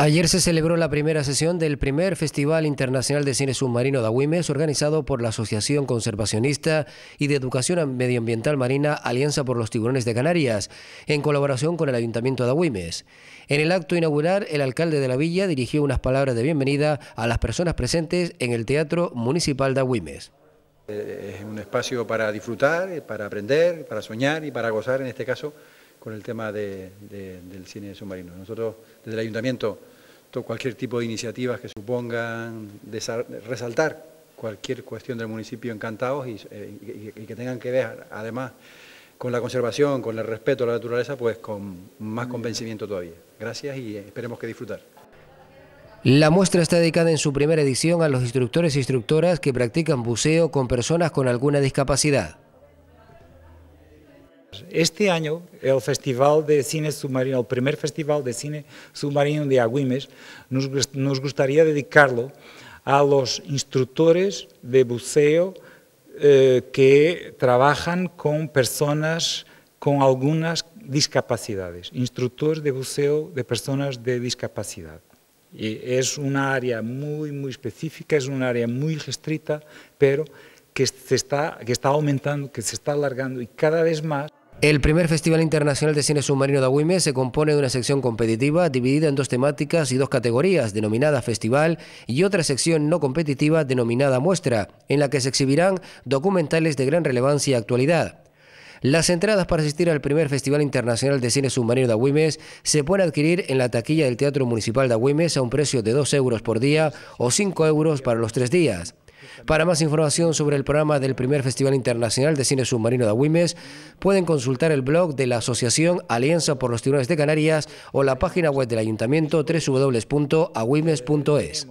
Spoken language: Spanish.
Ayer se celebró la primera sesión del primer Festival Internacional de Cine Submarino de Agüimes, organizado por la Asociación Conservacionista y de Educación Medioambiental Marina Alianza por los Tiburones de Canarias, en colaboración con el Ayuntamiento de Agüimes. En el acto inaugural, el alcalde de la villa dirigió unas palabras de bienvenida a las personas presentes en el Teatro Municipal de Agüimes. Eh, es un espacio para disfrutar, eh, para aprender, para soñar y para gozar, en este caso, con el tema del cine submarino. Nosotros, desde el ayuntamiento, cualquier tipo de iniciativas que supongan resaltar cualquier cuestión del municipio encantados eh, y, que tengan que ver además con la conservación, con el respeto a la naturaleza, pues con más convencimiento todavía. Gracias y esperemos que disfrutar. La muestra está dedicada en su primera edición a los instructores e instructoras que practican buceo con personas con alguna discapacidad. Este año, el Festival de Cine Submarino, el primer Festival de Cine Submarino de Agüimes, nos, gustaría dedicarlo a los instructores de buceo eh, que trabajan con personas con algunas discapacidades, instructores de buceo de personas de discapacidad. es una área muy, muy específica, es un área muy restrita, pero que, se está, que está aumentando, que se está alargando y cada vez más el primer Festival Internacional de Cine Submarino de Aguimes se compone de una sección competitiva dividida en dos temáticas y dos categorías, denominada Festival y otra sección no competitiva denominada Muestra, en la que se exhibirán documentales de gran relevancia y actualidad. Las entradas para asistir al primer Festival Internacional de Cine Submarino de Agüimes se pueden adquirir en la taquilla del Teatro Municipal de Agüimes a un precio de 2 euros por día o 5 euros para los tres días. Para más información sobre el programa del primer Festival Internacional de Cine Submarino de Agüimes, pueden consultar el blog de la Asociación Alianza por los Tribunales de Canarias o la página web del Ayuntamiento www.agüimes.es.